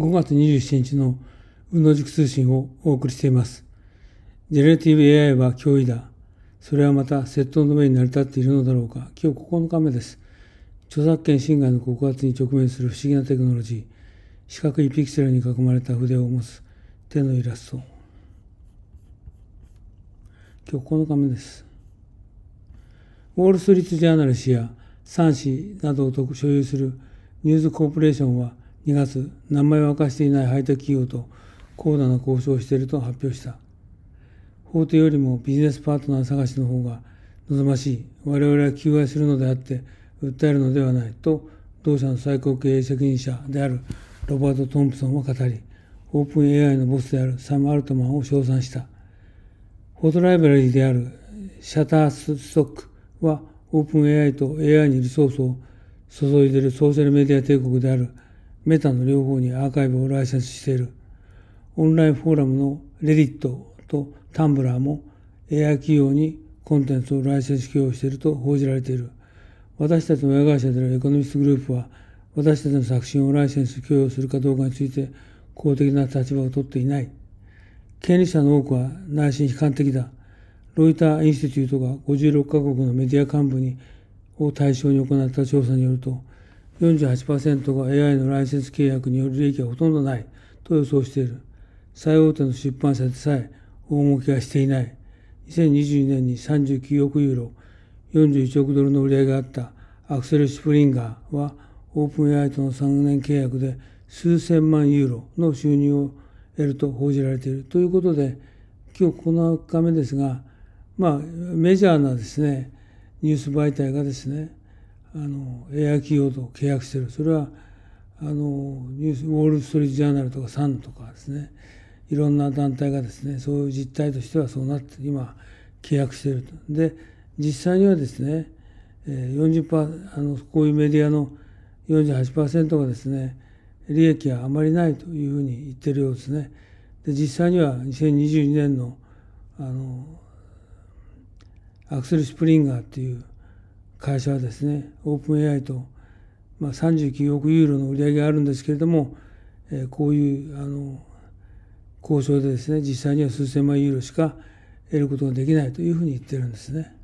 5月27日の運動塾通信をお送りしています。ジェネラティブ AI は脅威だ。それはまた窃盗の上に成り立っているのだろうか。今日9日目です。著作権侵害の告発に直面する不思議なテクノロジー。四角いピクセルに囲まれた筆を持つ手のイラスト。今日9日目です。ウォール・ストリート・ジャーナル氏や三氏などを所有するニューズ・コーポレーションは2月、名前を明かしていない配達企業と高度な交渉をしていると発表した。法廷よりもビジネスパートナー探しの方が望ましい。我々は求愛するのであって、訴えるのではないと、同社の最高経営責任者であるロバート・トンプソンは語り、オープン AI のボスであるサム・アルトマンを称賛した。フォトライブラリーであるシャターストックはオープン AI と AI にリソースを注いでいるソーシャルメディア帝国であるメタの両方にアーカイブを来スしている。オンラインフォーラムのレディットとタンブラーも AI 企業にコンテンツをライセンス供与していると報じられている。私たちの親会社であるエコノミストグループは、私たちの作品をライセンス供与するかどうかについて公的な立場を取っていない。権利者の多くは内心悲観的だ。ロイターインスティテュートが56カ国のメディア幹部にを対象に行った調査によると、48%が AI のライセンス契約による利益はほとんどないと予想している。最大手の出版社でさえ大儲けはしていない。2022年に39億ユーロ、41億ドルの売り上げがあったアクセル・シプリンガーは、オープン AI との3年契約で数千万ユーロの収入を得ると報じられている。ということで、今日9日目ですが、まあ、メジャーなですね、ニュース媒体がですね、あのエア企業と契約してるそれはあのニュースウォール・ストリート・ジャーナルとかサンとかですねいろんな団体がですねそういう実態としてはそうなって今契約してると。で実際にはですね40%あのこういうメディアの48%がですね利益はあまりないというふうに言ってるようですね。で実際には2022年のあのアクセル・スプリンガーっていう会社はですね、オープン AI と、まあ、39億ユーロの売り上げがあるんですけれども、えー、こういうあの交渉でですね、実際には数千万ユーロしか得ることができないというふうに言ってるんですね。